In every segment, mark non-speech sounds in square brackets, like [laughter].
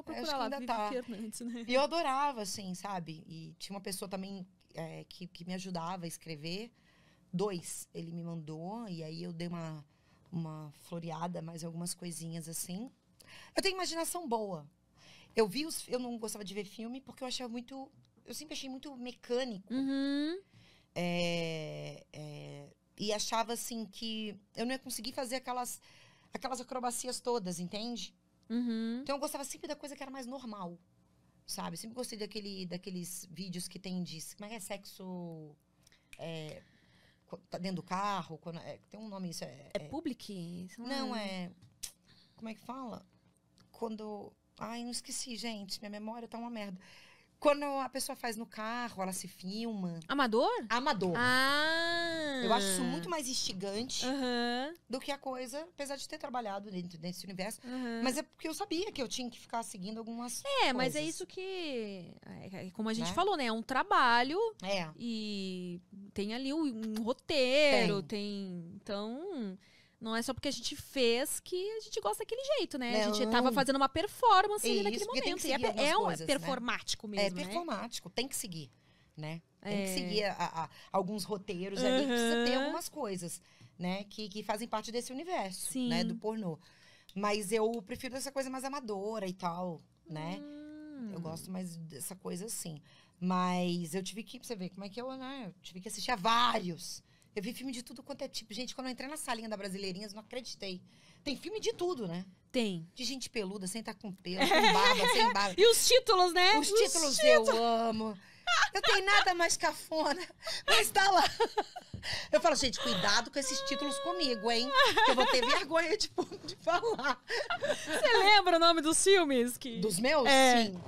vou procurar lá, ainda tá. Fernandes, né? E eu adorava, assim, sabe? E tinha uma pessoa também é, que, que me ajudava a escrever. Dois, ele me mandou, e aí eu dei uma, uma floreada, mais algumas coisinhas assim. Eu tenho imaginação boa. Eu vi os, eu não gostava de ver filme porque eu achava muito, eu sempre achei muito mecânico. Uhum. É, é, e achava assim que eu não ia conseguir fazer aquelas aquelas acrobacias todas, entende? Uhum. Então eu gostava sempre da coisa que era mais normal. Sabe? sempre gostei daquele, daqueles vídeos que tem de. Como é que é sexo. É, tá dentro do carro? Quando, é, tem um nome isso. É, é, é public? não é. é. Como é que fala? Quando. Ai, não esqueci, gente. Minha memória tá uma merda. Quando a pessoa faz no carro, ela se filma. Amador? Amador. Ah. Eu acho isso muito mais instigante uhum. do que a coisa, apesar de ter trabalhado dentro desse universo. Uhum. Mas é porque eu sabia que eu tinha que ficar seguindo algumas É, coisas. mas é isso que. É, é, como a gente né? falou, né? É um trabalho. É. E tem ali um, roteiro, tem. tem então. Não é só porque a gente fez que a gente gosta daquele jeito, né? Não. A gente estava fazendo uma performance é ali naquele momento. E é, é coisas, né? performático né? mesmo. É né? performático, né? tem que seguir, né? É. Tem que é. seguir a, a, alguns roteiros uhum. ali, precisa ter algumas coisas, né? Que, que fazem parte desse universo, né? Sim. né? Do pornô. Mas eu prefiro essa coisa mais amadora e tal, né? Hum. Eu gosto mais dessa coisa assim. Mas eu tive que, pra você ver como é que eu, né? Eu tive que assistir a vários eu vi filme de tudo quanto é tipo. Gente, quando eu entrei na salinha da Brasileirinhas, não acreditei. Tem filme de tudo, né? Tem. De gente peluda, sem estar tá com pelo, com barba, sem [laughs] barba. E os títulos, né? Os, os títulos, títulos eu amo. Eu tenho nada mais cafona, mas tá lá. Eu falo, gente, cuidado com esses títulos comigo, hein? Que eu vou ter vergonha de, de falar. Você lembra o nome dos filmes? Que... Dos meus? É. Sim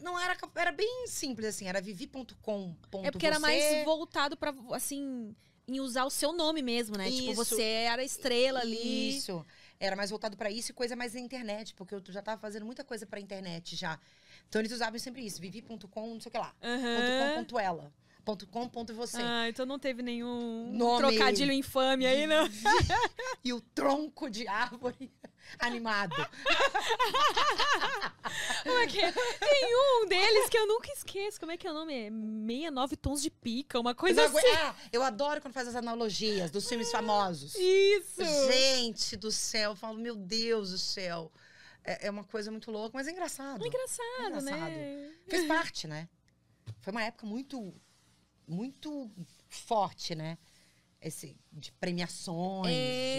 não era, era bem simples, assim, era vivi.com. É porque era mais voltado para assim, em usar o seu nome mesmo, né? Tipo, isso. Tipo, você era estrela ali. Isso. Era mais voltado para isso e coisa mais na internet, porque eu já tava fazendo muita coisa pra internet já. Então eles usavam sempre isso, vivi.com, não sei o que lá. Uhum. .com, .ela. Ponto .com, ponto .você. Ah, então não teve nenhum Nome... trocadilho infame aí, não? Né? [laughs] e o tronco de árvore animado. [laughs] É é? tem um deles que eu nunca esqueço. Como é que é o nome? É 69 tons de pica, uma coisa eu assim. Ah, eu adoro quando faz as analogias dos filmes ah, famosos. Isso! Gente do céu, eu falo, meu Deus do céu. É, é uma coisa muito louca, mas é engraçado. É engraçado, é engraçado. né? Fez parte, né? Foi uma época muito, muito forte, né? Esse, de premiações. É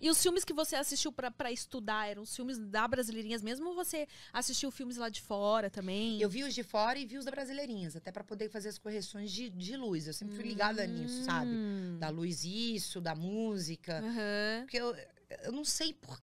e os filmes que você assistiu para estudar eram os filmes da Brasileirinhas mesmo ou você assistiu filmes lá de fora também? Eu vi os de fora e vi os da Brasileirinhas, até para poder fazer as correções de, de luz. Eu sempre fui ligada hum. nisso, sabe? Hum. Da luz isso, da música. Uhum. Porque eu, eu não sei porquê.